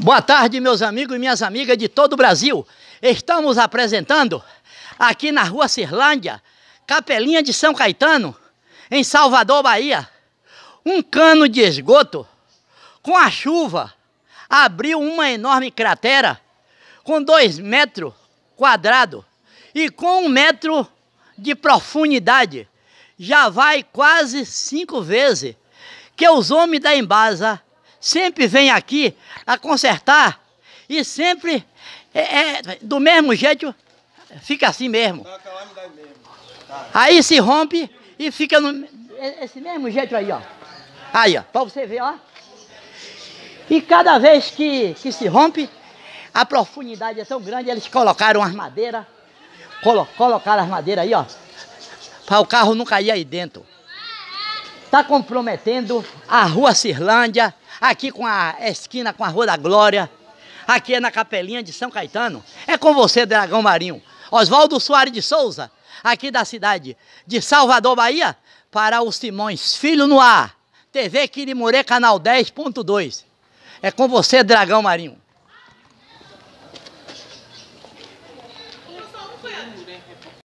Boa tarde, meus amigos e minhas amigas de todo o Brasil. Estamos apresentando aqui na Rua Cirlândia, Capelinha de São Caetano, em Salvador, Bahia, um cano de esgoto com a chuva abriu uma enorme cratera com dois metros quadrados e com um metro de profundidade. Já vai quase cinco vezes que os homens da Embasa sempre vem aqui a consertar e sempre é, é, do mesmo jeito fica assim mesmo. Tá. Aí se rompe e fica no, é, esse mesmo jeito aí, ó. Aí, ó, para você ver, ó. E cada vez que, que se rompe, a profundidade é tão grande, eles colocaram as madeiras, colo, colocaram as madeiras aí, ó, para o carro não cair aí dentro. Está comprometendo a Rua Cirlândia, aqui com a esquina com a Rua da Glória, aqui é na Capelinha de São Caetano. É com você, Dragão Marinho. Oswaldo Soares de Souza, aqui da cidade de Salvador, Bahia, para os Simões Filho no Ar, TV Quirimurê, canal 10.2. É com você, Dragão Marinho.